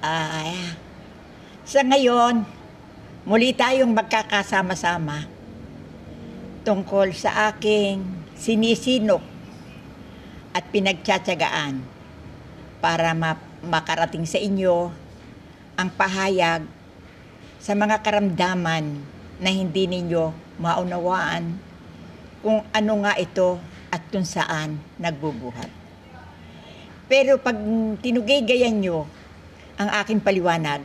Uh, sa ngayon, muli tayong magkakasama-sama tungkol sa aking sinisinok at pinagtsatsagaan para makarating sa inyo ang pahayag sa mga karamdaman na hindi ninyo maunawaan kung ano nga ito at kung saan nagbubuhat. Pero pag tinugigayan nyo ang aking paliwanag.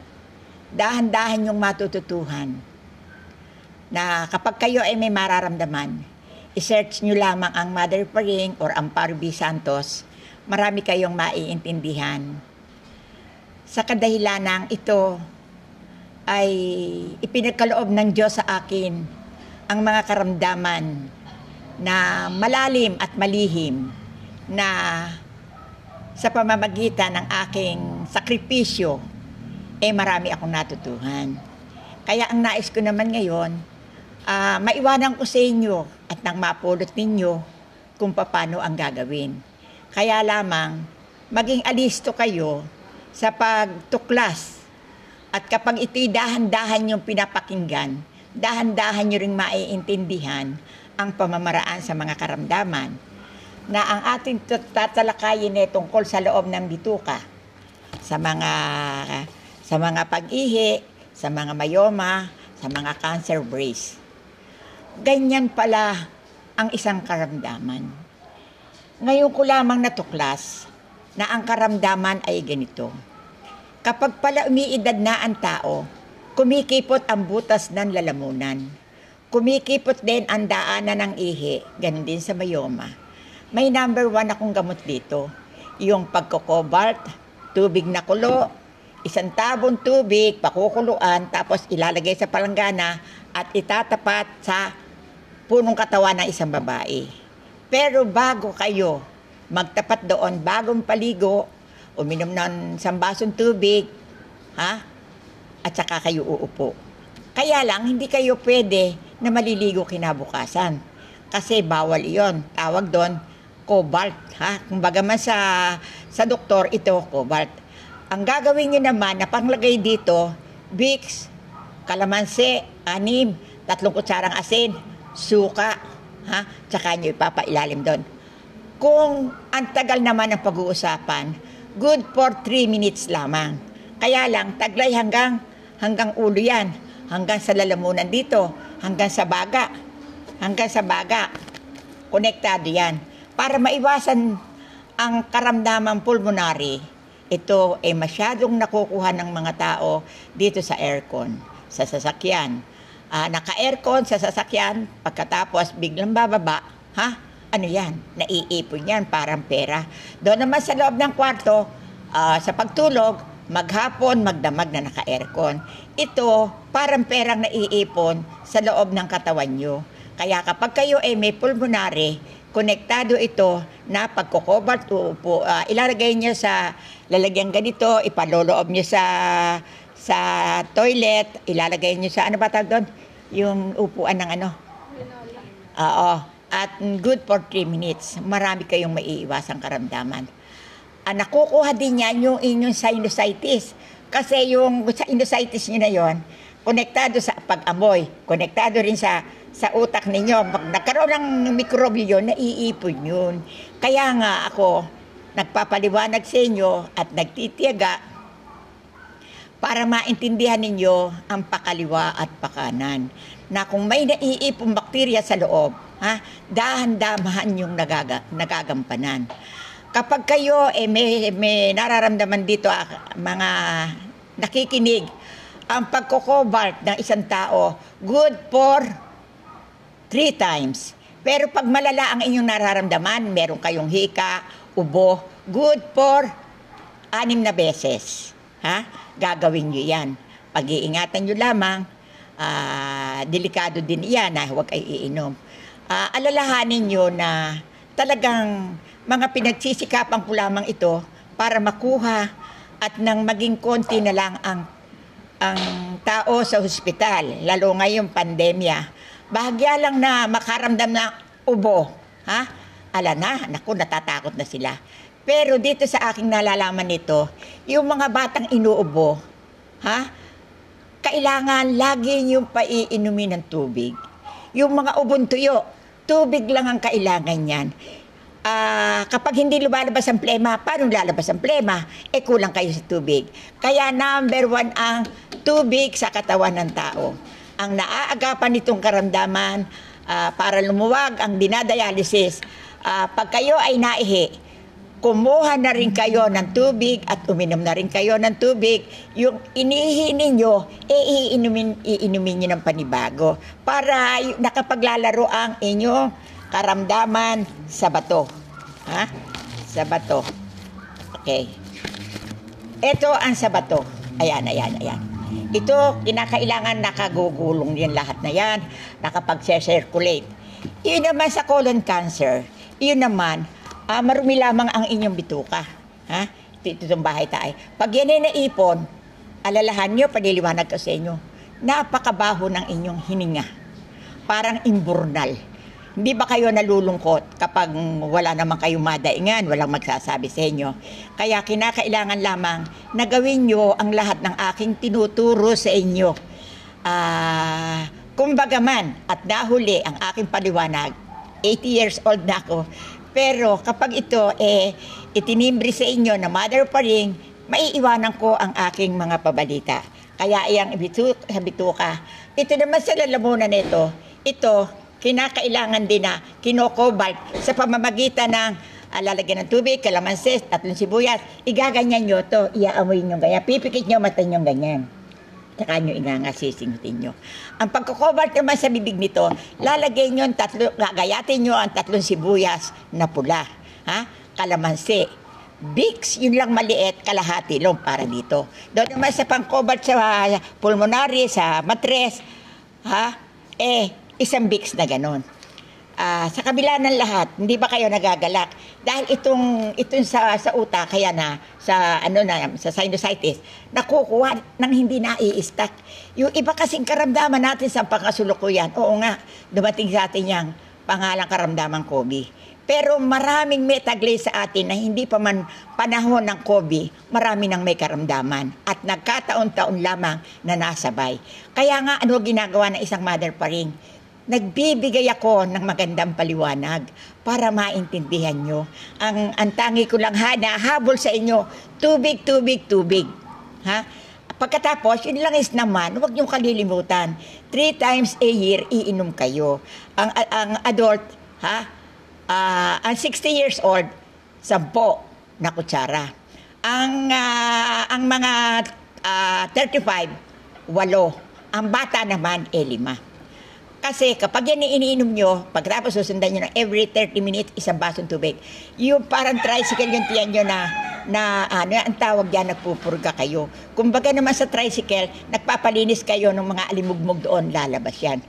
Dahan-dahan yung matututuhan na kapag kayo ay may mararamdaman, isearch nyo lamang ang Mother Paring or Amparo Parvi Santos, marami kayong maiintindihan. Sa kadahilanang ito ay ipinagkaloob ng Diyos sa akin ang mga karamdaman na malalim at malihim na sa pamamagitan ng aking sakripisyo, eh marami akong natutuhan. Kaya ang nais ko naman ngayon, uh, maiwanan ko sa inyo at nang mapulot ninyo kung paano ang gagawin. Kaya lamang, maging alisto kayo sa pagtuklas at kapag ito'y dahan-dahan yung pinapakinggan, dahan-dahan nyo rin maiintindihan ang pamamaraan sa mga karamdaman na ang ating tatalakayin ay tungkol sa loob ng bituka, sa mga sa mga pag-ihi, sa mga mayoma, sa mga cancer brace. Ganyan pala ang isang karamdaman. Ngayon ko lamang natuklas na ang karamdaman ay ganito. Kapag pala umiidad na ang tao, kumikipot ang butas ng lalamunan. Kumikipot din ang daanan ng ihi, ganun din sa mayoma may number one akong gamot dito. Yung pagkokobalt, tubig na kulo, isang tabon tubig, pakukuluan, tapos ilalagay sa palanggana at itatapat sa punong katawan ng isang babae. Pero bago kayo magtapat doon, bagong paligo, uminom ng isang basong tubig, ha? At saka kayo uupo. Kaya lang, hindi kayo pwede na maliligo kinabukasan. Kasi bawal iyon. Tawag doon, cobalt. Ha? Kumbaga man sa, sa doktor, ito cobalt. Ang gagawin nyo naman na panglagay dito, bix kalamansi, anim, tatlong kutsarang asin, suka, ha? tsaka nyo ipapailalim doon. Kung ang tagal naman ng pag-uusapan, good for 3 minutes lamang. Kaya lang, taglay hanggang, hanggang ulo yan, hanggang sa lalamunan dito, hanggang sa baga, hanggang sa baga. Konektado yan. Para maiwasan ang karamdaman pulmonary, ito ay masyadong nakukuha ng mga tao dito sa aircon, sa sasakyan. Uh, naka-aircon sa sasakyan, pagkatapos biglang bababa, ha? Ano yan? Naiipon yan, parang pera. Doon naman sa loob ng kwarto, uh, sa pagtulog, maghapon, magdamag na naka-aircon. Ito, parang perang naiipon sa loob ng katawan nyo. Kaya kapag kayo ay may pulmonary, konektado ito na pagkukobalt, upo, uh, ah, ilalagay niya sa lalagyan ganito, ipaloloob niya sa sa toilet, ilalagay niya sa ano ba tawag doon? Yung upuan ng ano? Oo. At good for 3 minutes. Marami kayong maiiwasang karamdaman. Ah, nakukuha din niya yung inyong sinusitis. Kasi yung sinusitis niyo na yon konektado sa pag-amoy, konektado rin sa sa utak ninyo. Pag nagkaroon ng mikrobyo yun, naiipon yun. Kaya nga ako, nagpapaliwanag sa inyo at nagtitiyaga para maintindihan ninyo ang pakaliwa at pakanan. Na kung may naiipong bakterya sa loob, ha, dahan-damahan yung nagaga, nagagampanan. Kapag kayo eh, may, may nararamdaman dito ah, mga nakikinig, ang pagkokobalt ng isang tao good for three times. Pero pag malala ang inyong nararamdaman, meron kayong hika, ubo, good for anim na beses. Ha? Gagawin nyo yan. Pag-iingatan nyo lamang, uh, delikado din iyan na ah, huwag kayo iinom. Uh, alalahanin nyo na talagang mga pinagsisikapan ko lamang ito para makuha at nang maging konti na lang ang ang tao sa hospital, lalo ngayong pandemya, bahagya lang na makaramdam na ubo. Ha? Ala na, naku, natatakot na sila. Pero dito sa aking nalalaman nito, yung mga batang inuubo, ha? Kailangan lagi yung paiinumin ng tubig. Yung mga ubon tuyo, tubig lang ang kailangan niyan uh, kapag hindi lumalabas ang plema, paano lalabas ang plema? Eh kulang kayo sa tubig. Kaya number one ang tubig sa katawan ng tao. Ang naaagapan nitong karamdaman uh, para lumuwag ang dinadialysis, uh, pag kayo ay naihi, kumuha na rin kayo ng tubig at uminom na rin kayo ng tubig. Yung inihi ninyo, e eh, iinumin, iinumin nyo ng panibago para nakapaglalaro ang inyong karamdaman sa bato. Ha? Sa bato. Okay. Ito ang sa bato. Ayan, ayan, ayan. Ito, kinakailangan nakagugulong yan lahat na yan, nakapag-circulate. Iyon naman sa colon cancer, iyon naman, uh, marumi lamang ang inyong bituka. Ha? Ito itong bahay tayo. Pag yan ay naipon, alalahan nyo, paniliwanag ko sa inyo, napakabaho ng inyong hininga. Parang imburnal hindi ba kayo nalulungkot kapag wala naman kayong madaingan, walang magsasabi sa inyo? Kaya kinakailangan lamang na gawin nyo ang lahat ng aking tinuturo sa inyo. Uh, kung bagaman at nahuli ang aking paliwanag, 80 years old na ako, pero kapag ito eh, itinimbre sa inyo na mother pa rin, maiiwanan ko ang aking mga pabalita. Kaya iyang habituka, ito naman sa lalamunan nito, ito kinakailangan din na kinokobalt sa pamamagitan ng ah, lalagyan ng tubig, kalamansi, at sibuyas. Igaganyan nyo to, iaamoy nyo ganyan. Pipikit nyo, mata nyo ganyan. Tsaka nyo inganga, sisingutin nyo. Ang pagkukobalt naman sa bibig nito, lalagay nyo, tatlo, gagayatin nyo ang tatlong sibuyas na pula. Ha? Kalamansi. Bix, yun lang maliit, kalahati lang para dito. Doon naman sa pangkobalt sa ah, pulmonary, sa matres, ha? Eh, isang bigs na ganun. Uh, ah, sa kabila ng lahat, hindi ba kayo nagagalak? Dahil itong itong sa sa uta kaya na sa ano na sa sinusitis nakukuha nang hindi na i-stack. Yung iba kasing karamdaman natin sa pangkasulukuyan. Oo nga, dumating sa atin yang pangalang karamdaman COVID. Pero maraming may sa atin na hindi pa man panahon ng COVID, marami nang may karamdaman at nagkataon-taon lamang na nasabay. Kaya nga ano ginagawa ng isang mother pa rin? nagbibigay ako ng magandang paliwanag para maintindihan nyo. Ang, antangi ko lang ha, nahabol sa inyo, tubig, tubig, tubig. Ha? Pagkatapos, yun lang is naman, huwag nyo kalilimutan, three times a year, iinom kayo. Ang, ang adult, ha? Uh, ang 60 years old, sampo na kutsara. Ang, uh, ang mga uh, ah, 35, walo. Ang bata naman, eh kasi kapag yan iniinom nyo, pagkatapos susundan nyo ng every 30 minutes, isang basong tubig. Yung parang tricycle yung tiyan nyo na na ano ang tawag yan, nagpupurga kayo. Kumbaga naman sa tricycle, nagpapalinis kayo ng mga alimugmog doon, lalabas yan.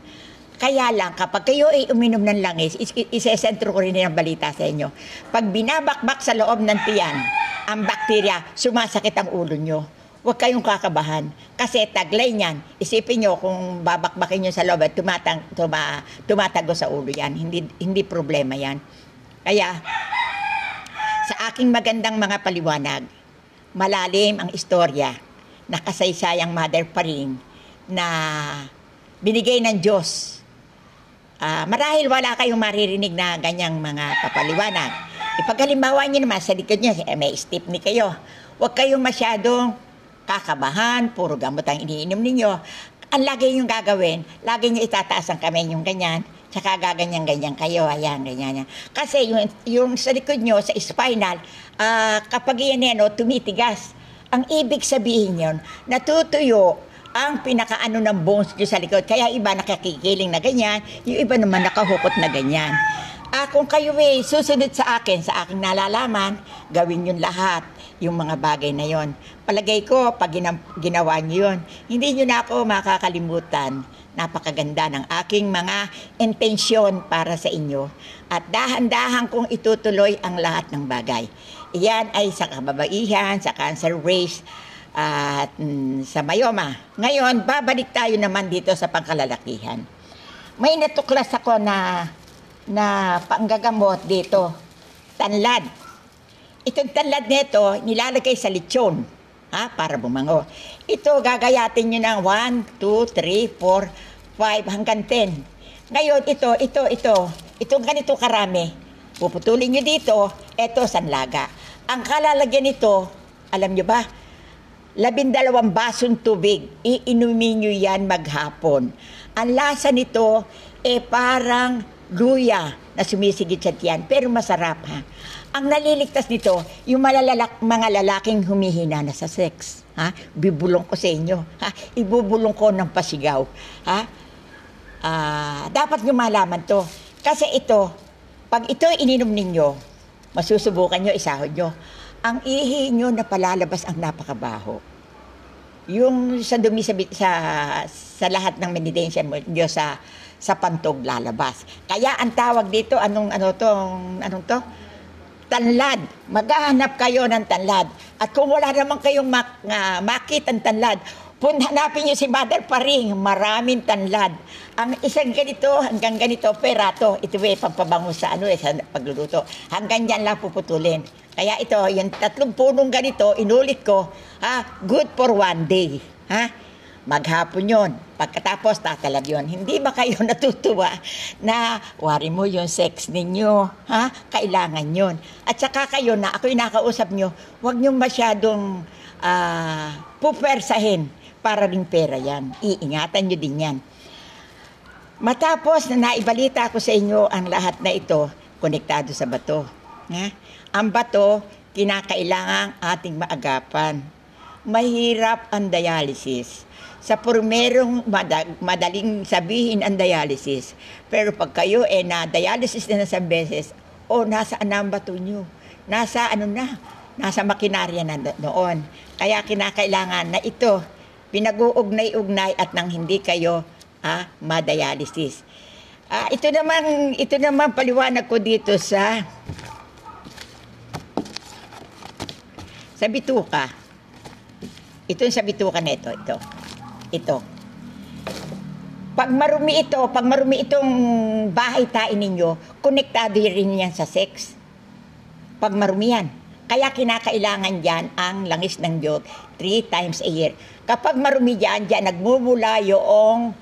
Kaya lang, kapag kayo ay uminom ng langis, isesentro ko rin ang balita sa inyo. Pag binabakbak sa loob ng tiyan, ang bakterya, sumasakit ang ulo nyo Huwag kayong kakabahan. Kasi taglay niyan, isipin niyo kung babakbakin niyo sa loob at tumatang, tuma, tumatago sa ulo yan. Hindi, hindi problema yan. Kaya, sa aking magandang mga paliwanag, malalim ang istorya na kasaysayang mother pa rin na binigay ng Diyos. Uh, marahil wala kayong maririnig na ganyang mga papaliwanag. Ipaghalimbawa niyo naman sa likod niyo, eh, may ni kayo. Huwag kayong masyadong kakabahan, puro gamot ang iniinom ninyo. Ang lagi yung gagawin, lagi nyo itataas ang kamay yung ganyan, tsaka gaganyan-ganyan kayo, ayan, ganyan, ganyan. Kasi yung, yung sa likod nyo, sa spinal, uh, kapag yan yan, oh, no, tumitigas. Ang ibig sabihin yon, natutuyo ang pinakaano ng bones nyo sa likod. Kaya iba nakakikiling na ganyan, yung iba naman nakahukot na ganyan. Ah, kung kayo eh, susunod sa akin, sa aking nalalaman, gawin yung lahat yung mga bagay na yon. Palagay ko, pag gina- ginawa niyo yon, hindi niyo na ako makakalimutan. Napakaganda ng aking mga intensyon para sa inyo. At dahan-dahan kong itutuloy ang lahat ng bagay. Iyan ay sa kababaihan, sa cancer race, at mm, sa mayoma. Ngayon, babalik tayo naman dito sa pangkalalakihan. May natuklas ako na na panggagamot dito. Tanlad. Itong talad nito, nilalagay sa lechon ha, para bumango. Ito, gagayatin nyo ng 1, 2, 3, 4, 5, hanggang 10. Ngayon, ito, ito, ito, itong ganito karami. Puputulin nyo dito, ito, sanlaga. Ang kalalagyan nito, alam nyo ba, labindalawang basong tubig, iinumin nyo yan maghapon. Ang lasa nito, eh parang luya na sumisigit sa tiyan, pero masarap ha. Ang naliligtas nito, yung malalalak, mga lalaking humihina na sa sex. Ha? Bibulong ko sa inyo. Ha? Ibubulong ko ng pasigaw. Ha? Uh, dapat nyo malaman to. Kasi ito, pag ito ininom ninyo, masusubukan nyo, isahod nyo, ang ihi nyo na palalabas ang napakabaho. Yung sa dumi sa, sa, sa lahat ng medidensya mo, nyo sa, sa pantog lalabas. Kaya ang tawag dito, anong, ano to, anong to? tanlad. Maghahanap kayo ng tanlad. At kung wala naman kayong mak- uh, makita ng tanlad, pun hanapin niyo si Mother Paring, maraming tanlad. Ang isang ganito, hanggang ganito, perato, ito eh, pampabango sa ano eh, sa pagluluto. Hanggang dyan lang puputulin. Kaya ito, yung tatlong punong ganito, inulit ko, ha, good for one day. Ha? maghapon yon. Pagkatapos, tatalab yon. Hindi ba kayo natutuwa na wari mo yung sex ninyo? Ha? Kailangan yon. At saka kayo na, ako'y nakausap nyo, huwag nyo masyadong uh, pupersahin para rin pera yan. Iingatan nyo din yan. Matapos na naibalita ko sa inyo ang lahat na ito, konektado sa bato. Ha? Ang bato, kinakailangan ating maagapan. Mahirap ang dialysis sa pormerong madaling sabihin ang dialysis. Pero pag kayo eh na dialysis na sa beses, o oh, nasa anamba to nyo, nasa ano na, nasa makinarya na doon. Kaya kinakailangan na ito, pinag-uugnay-ugnay at nang hindi kayo ah, madialysis. Ah, ito naman, ito naman paliwanag ko dito sa sa bituka. Ito yung sa bituka nito, ito ito. Pag marumi ito, pag marumi itong bahay tain ninyo, konektado rin yan sa sex. Pag marumi yan. Kaya kinakailangan dyan ang langis ng Diyos three times a year. Kapag marumi dyan, dyan nagmumula yung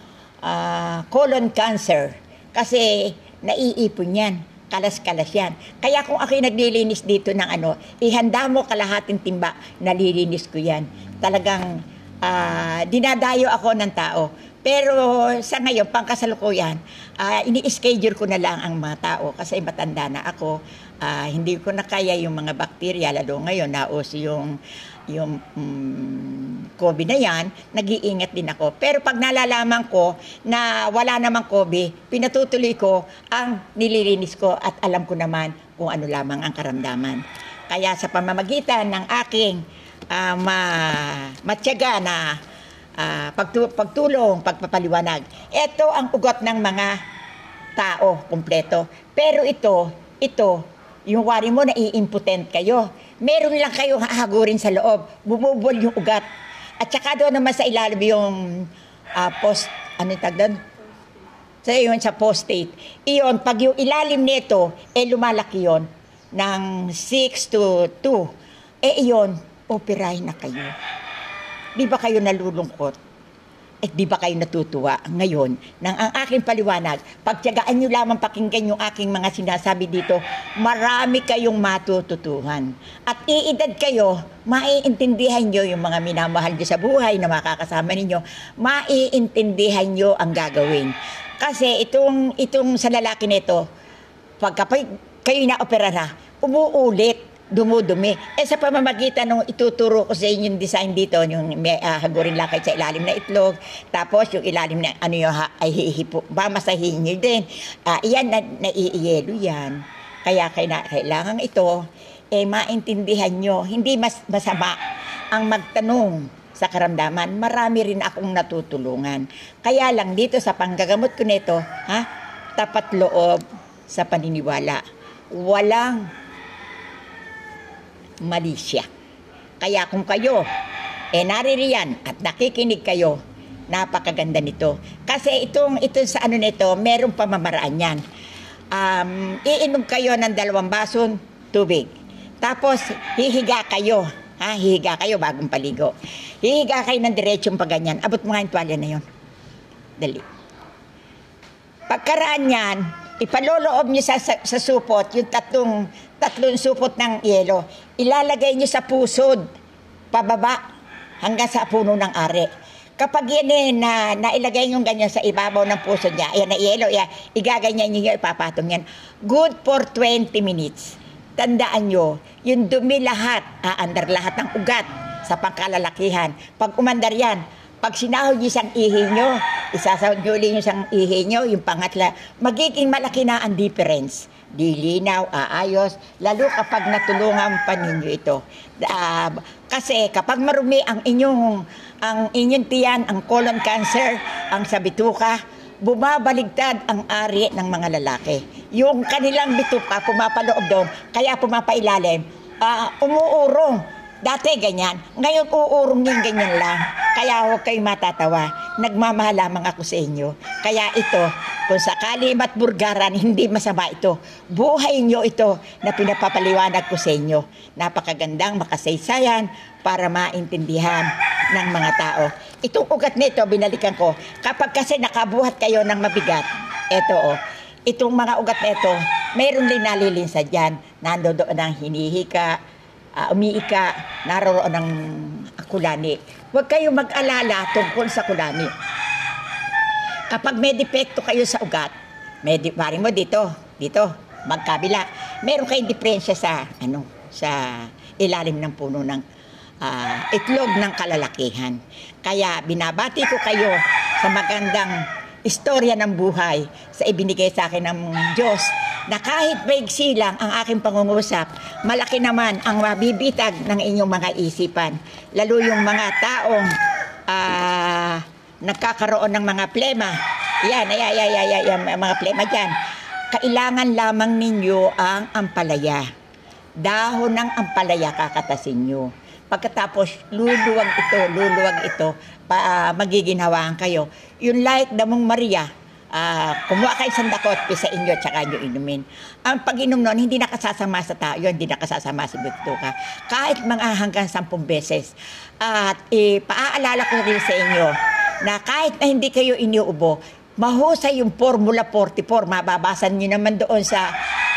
uh, colon cancer. Kasi naiipon yan kalas-kalas yan. Kaya kung ako'y naglilinis dito ng ano, ihanda mo kalahating timba, nalilinis ko yan. Talagang uh, dinadayo ako ng tao. Pero sa ngayon, pangkasalukuyan, uh, ini-schedule ko na lang ang mga tao kasi matanda na ako. Uh, hindi ko na kaya yung mga bakterya, lalo ngayon, naos yung, yung um, COVID na yan, nag-iingat din ako. Pero pag nalalaman ko na wala namang COVID, pinatutuloy ko ang nililinis ko at alam ko naman kung ano lamang ang karamdaman. Kaya sa pamamagitan ng aking uh, ma, matyaga na uh, pagtu- pagtulong, pagpapaliwanag. Ito ang ugot ng mga tao kumpleto. Pero ito, ito, yung wari mo na iimpotent kayo. Meron lang kayong hahagurin sa loob. Bumubol yung ugat. At saka doon naman sa ilalim yung uh, post, ano yung tagdan? So, yun sa prostate. Iyon, pag yung ilalim nito, eh lumalaki yon ng 6 to 2. Eh iyon, operahin na kayo. Di ba kayo nalulungkot? At eh, di ba kayo natutuwa ngayon ng ang aking paliwanag? Pagtyagaan nyo lamang pakinggan yung aking mga sinasabi dito, marami kayong matututuhan. At iedad kayo, maiintindihan nyo yung mga minamahal nyo sa buhay na makakasama ninyo, maiintindihan nyo ang gagawin. Kasi itong, itong sa lalaki nito, pagka kayo na opera na, umuulit dumudumi. Eh sa pamamagitan ng ituturo ko sa inyong design dito, yung may uh, hagurin lakay sa ilalim na itlog, tapos yung ilalim na ano yung ha, ay hihipo, mamasahin nyo din. Uh, yan, na, naiiyelo yan. Kaya kaina, kailangan ito, eh maintindihan nyo, hindi mas masama ang magtanong sa karamdaman, marami rin akong natutulungan. Kaya lang dito sa panggagamot ko nito, ha, tapat loob sa paniniwala. Walang Malaysia. Kaya kung kayo, eh naririyan at nakikinig kayo, napakaganda nito. Kasi itong, itong sa ano nito, merong pamamaraan yan. Um, iinom kayo ng dalawang bason tubig. Tapos, hihiga kayo. Ha, hihiga kayo bagong paligo. Hihiga kayo ng diretsyong paganyan. Abot mo nga yung tuwalya na yon. Dali. Pagkaraan yan, ipaloloob nyo sa, sa, sa supot, yung tatlong, tatlong supot ng yelo. Ilalagay nyo sa pusod, pababa, hanggang sa puno ng ari. Kapag yan eh, na, nailagay nyo ganyan sa ibabaw ng pusod niya, ayan na yelo, ayan, igaganyan niyo, yun, ipapatong yan. Good for 20 minutes. Tandaan nyo, yung dumi lahat, aandar ah, lahat ng ugat sa pangkalalakihan. Pag umandar yan, pag sinahod niyo isang ihi nyo, isasahod niyo ulit isang ihi nyo, yung pangatla, magiging malaki na ang difference. Dilinaw, aayos, lalo kapag natulungan pa ninyo ito. Uh, kasi kapag marumi ang inyong, ang inyong tiyan, ang colon cancer, ang sabituka, bumabaligtad ang ari ng mga lalaki. Yung kanilang bituka pumapaloob doon, kaya pumapailalim, uh, ah, umuurong Dati ganyan. Ngayon uurong yung ganyan lang. Kaya huwag kayo matatawa. Nagmamahal lamang ako sa inyo. Kaya ito, kung sakali matburgaran, hindi masama ito. Buhay niyo ito na pinapapaliwanag ko sa inyo. Napakagandang makasaysayan para maintindihan ng mga tao. Itong ugat nito, binalikan ko. Kapag kasi nakabuhat kayo ng mabigat, eto o. Oh, itong mga ugat nito, mayroon din nalilinsa dyan. Nandoon ang hinihika, uh, umiika, naroroon ng kulani. Huwag kayong mag-alala tungkol sa kulani. Kapag may depekto kayo sa ugat, may di, mo dito, dito, magkabila. Meron kayong diferensya sa ano, sa ilalim ng puno ng uh, itlog ng kalalakihan. Kaya binabati ko kayo sa magandang istorya ng buhay sa ibinigay sa akin ng Diyos na kahit maigsi lang ang aking pangungusap, malaki naman ang mabibitag ng inyong mga isipan. Lalo yung mga taong uh, nagkakaroon ng mga plema. Yan, ay, ay, ay, ay, ay, mga plema dyan. Kailangan lamang ninyo ang ampalaya. Dahon ng ampalaya kakatasin nyo. Pagkatapos, luluwag ito, luluwag ito, pa, uh, ah, magiginawaan kayo. Yung light damong Maria, uh, kumuha ka isang dakot at pisa inyo at saka nyo inumin. Ang pag-inom nun, hindi nakasasama sa tao, hindi nakasasama sa bituka. Kahit mga hanggang sampung beses. At ipaaalala eh, ko rin sa inyo na kahit na hindi kayo iniubo, mahusay yung Formula 44. Mababasan niyo naman doon sa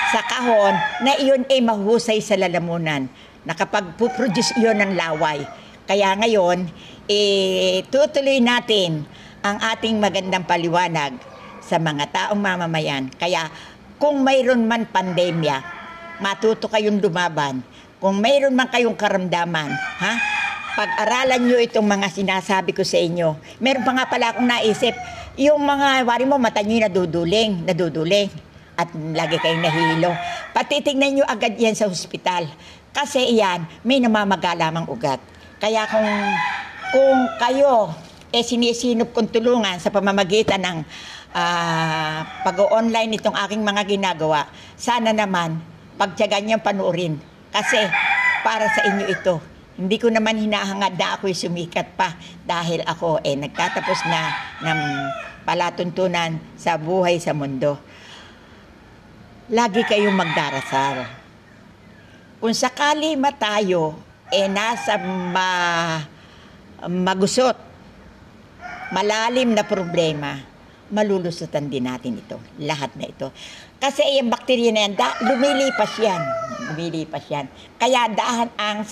sa kahon na iyon ay mahusay sa lalamunan na kapag puproduce iyon ng laway. Kaya ngayon, eh, tutuloy natin ang ating magandang paliwanag sa mga taong mamamayan. Kaya kung mayroon man pandemya, matuto kayong lumaban. Kung mayroon man kayong karamdaman, ha? Pag-aralan nyo itong mga sinasabi ko sa inyo. Meron pa nga pala akong naisip, yung mga, wari mo, mata nyo naduduling, naduduling. At lagi kayong nahilo. Patitignan nyo agad yan sa hospital. Kasi yan, may namamagalamang ugat. Kaya kung, kung kayo, eh sinisinop kong tulungan sa pamamagitan ng uh, ah, pag-online itong aking mga ginagawa, sana naman pagtyagan niyang panuorin. Kasi para sa inyo ito. Hindi ko naman hinahangad na ako'y sumikat pa dahil ako eh nagtatapos na ng palatuntunan sa buhay sa mundo. Lagi kayong magdarasal. Kung sakali matayo eh nasa ma, magusot, malalim na problema, malulusutan din natin ito, lahat na ito. Kasi yung bakterya na yan, da, lumilipas yan. Lumilipas yan. Kaya dahan ang,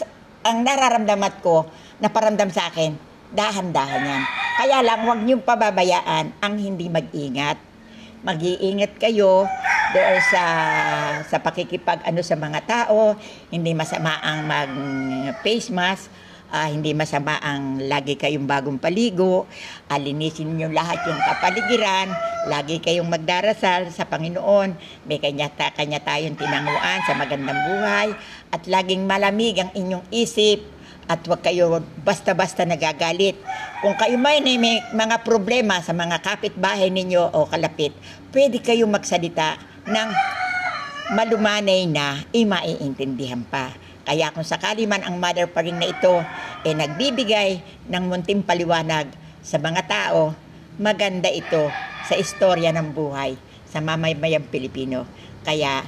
ang nararamdaman ko, naparamdam sa akin, dahan-dahan yan. Kaya lang, huwag niyong pababayaan ang hindi mag-ingat. Mag-iingat kayo doon sa, sa pakikipag ano sa mga tao, hindi masama ang mag-face mask, uh, hindi masama ang lagi kayong bagong paligo, alinisin niyo lahat yung kapaligiran, lagi kayong magdarasal sa Panginoon, may kanya, ta, kanya tayong tinanguan sa magandang buhay, at laging malamig ang inyong isip, at huwag kayo basta-basta nagagalit. Kung kayo may, may mga problema sa mga kapitbahay ninyo o kalapit, pwede kayong magsalita ng malumanay na imaiintindihan pa. Kaya kung sakali man ang mother pa rin na ito ay eh, nagbibigay ng munting paliwanag sa mga tao, maganda ito sa istorya ng buhay sa mamamayang Pilipino. Kaya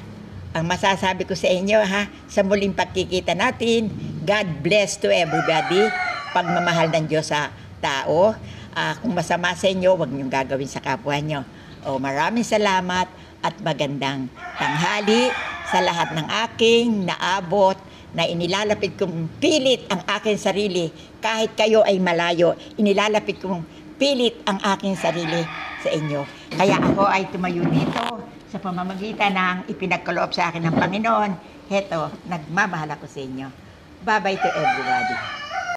ang masasabi ko sa inyo ha, sa muling pagkikita natin, God bless to everybody. Pagmamahal ng Diyos sa tao. Uh, kung masama sa inyo, huwag niyong gagawin sa kapwa niyo. O maraming salamat at magandang tanghali sa lahat ng aking naabot na inilalapit kong pilit ang aking sarili kahit kayo ay malayo. Inilalapit kong pilit ang aking sarili sa inyo. Kaya ako ay tumayo dito sa pamamagitan ng ipinagkaloob sa akin ng Panginoon. Heto, nagmamahal ako sa inyo. Bye-bye to everybody.